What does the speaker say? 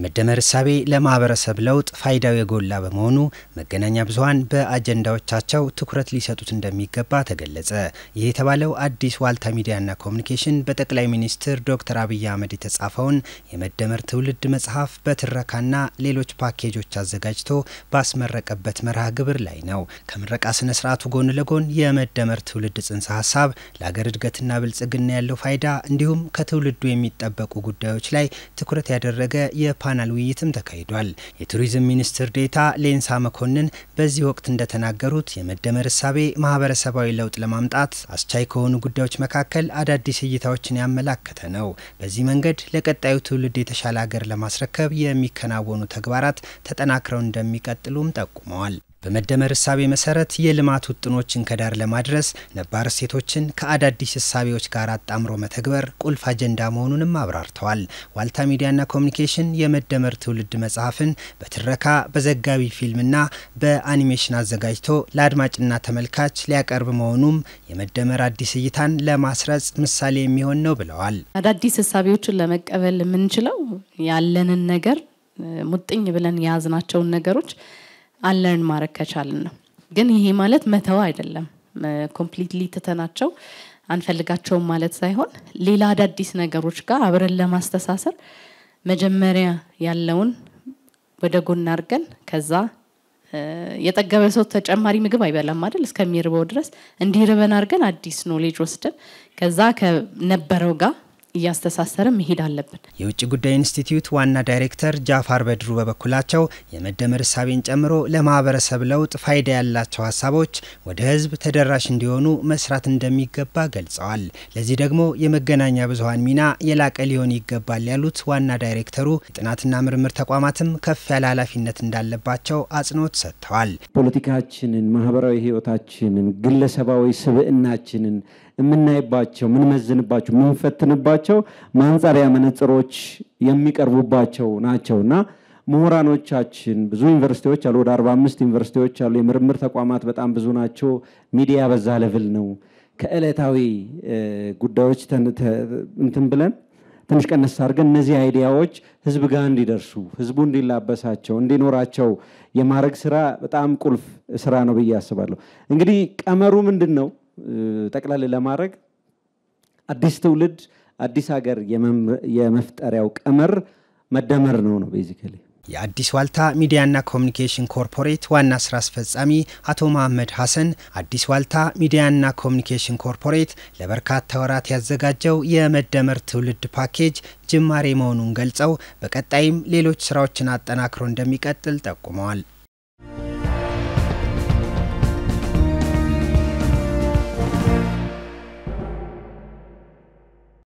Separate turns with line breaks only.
የመደመር እሳቤ ለማህበረሰብ ለውጥ ፋይዳው የጎላ በመሆኑ መገናኛ ብዙሃን በአጀንዳዎቻቸው ትኩረት ሊሰጡት እንደሚገባ ተገለጸ። ይህ የተባለው አዲስ ዋልታ ሚዲያና ኮሚኒኬሽን በጠቅላይ ሚኒስትር ዶክተር አብይ አህመድ የተጻፈውን የመደመር ትውልድ መጽሐፍ በትረካና ሌሎች ፓኬጆች አዘጋጅቶ ባስመረቀበት መርሃ ግብር ላይ ነው። ከምረቃ ስነ ስርዓቱ ጎን ለጎን የመደመር ትውልድ ጽንሰ ሀሳብ ለሀገር እድገትና ብልጽግና ያለው ፋይዳ እንዲሁም ከትውልዱ የሚጠበቁ ጉዳዮች ላይ ትኩረት ያደረገ የፓ ፓናል ውይይትም ተካሂዷል። የቱሪዝም ሚኒስትር ዴታ ሌንሳ መኮንን በዚህ ወቅት እንደተናገሩት የመደመር እሳቤ ማህበረሰባዊ ለውጥ ለማምጣት አስቻይ ከሆኑ ጉዳዮች መካከል አዳዲስ እይታዎችን ያመላከተ ነው። በዚህ መንገድ ለቀጣዩ ትውልድ የተሻለ ሀገር ለማስረከብ የሚከናወኑ ተግባራት ተጠናክረው እንደሚቀጥሉም ጠቁመዋል። በመደመር እሳቤ መሰረት የልማት ውጥኖችን ከዳር ለማድረስ ነባር እሴቶችን ከአዳዲስ እሳቤዎች ጋር አጣምሮ መተግበር ቁልፍ አጀንዳ መሆኑንም አብራርተዋል። ዋልታ ሚዲያና ኮሚኒኬሽን የመደመር ትውልድ መጽሐፍን በትረካ በዘጋቢ ፊልምና በአኒሜሽን አዘጋጅቶ ለአድማጭና ተመልካች ሊያቀርብ መሆኑም የመደመር አዲስ እይታን ለማስረጽ ምሳሌ የሚሆን ነው ብለዋል።
አዳዲስ እሳቢዎችን ለመቀበል የምንችለው ያለንን ነገር ሙጥኝ ብለን የያዝናቸውን ነገሮች አለንን ማድረግ ከቻልን ነው። ግን ይሄ ማለት መተው አይደለም። ኮምፕሊትሊ ትተናቸው አንፈልጋቸውም ማለት ሳይሆን ሌላ አዳዲስ ነገሮች ጋር አብረን ለማስተሳሰር መጀመሪያ ያለውን ወደ ጎን አድርገን ከዛ የጠገበ ሰው ተጨማሪ ምግብ አይበላም አይደል? እስከሚርበው ድረስ እንዲርበን አድርገን አዲስ ኖሌጅ ወስደን ከዛ ከነበረው ጋር እያስተሳሰረ መሄድ አለብን።
የውጭ ጉዳይ ኢንስቲትዩት ዋና ዳይሬክተር ጃፋር በድሩ በበኩላቸው የመደመር እሳቤን ጨምሮ ለማህበረሰብ ለውጥ ፋይዳ ያላቸው ሀሳቦች ወደ ህዝብ ተደራሽ እንዲሆኑ መስራት እንደሚገባ ገልጸዋል። ለዚህ ደግሞ የመገናኛ ብዙሀን ሚና የላቀ ሊሆን ይገባል ያሉት ዋና ዳይሬክተሩ የጥናትና ምርምር ተቋማትም ከፍ ያለ ኃላፊነት እንዳለባቸው አጽንኦት ሰጥተዋል።
ፖለቲካችንን፣ ማህበራዊ ህይወታችንን፣ ግለሰባዊ ስብዕናችንን የምናይባቸው የምንመዝንባቸው የምንፈትንባቸው ማንጻሪያ መነጽሮች የሚቀርቡባቸው ናቸው እና ምሁራኖቻችን ብዙ ዩኒቨርሲቲዎች አሉ። ወደ 45 ዩኒቨርሲቲዎች አሉ። የምርምር ተቋማት በጣም ብዙ ናቸው። ሚዲያ በዛ ለብል ነው። ከዕለታዊ ጉዳዮች እንትን ብለን ትንሽ ቀነስ አድርገን እነዚህ አይዲያዎች ህዝብ ጋር እንዲደርሱ ህዝቡ እንዲላበሳቸው እንዲኖራቸው የማድረግ ስራ በጣም ቁልፍ ስራ ነው ብዬ አስባለሁ። እንግዲህ ቀመሩ ምንድን ነው? ጠቅለል ለማድረግ አዲስ ትውልድ አዲስ ሀገር የመፍጠሪያው ቀመር መደመር ነው ነው ቤዚካሊ።
የአዲስ ዋልታ ሚዲያና ኮሚኒኬሽን ኮርፖሬት ዋና ስራ አስፈጻሚ አቶ መሐመድ ሐሰን አዲስ ዋልታ ሚዲያና ኮሚኒኬሽን ኮርፖሬት ለበርካታ ወራት ያዘጋጀው የመደመር ትውልድ ፓኬጅ ጅማሬ መሆኑን ገልጸው በቀጣይም ሌሎች ስራዎችን አጠናክሮ እንደሚቀጥል ጠቁመዋል።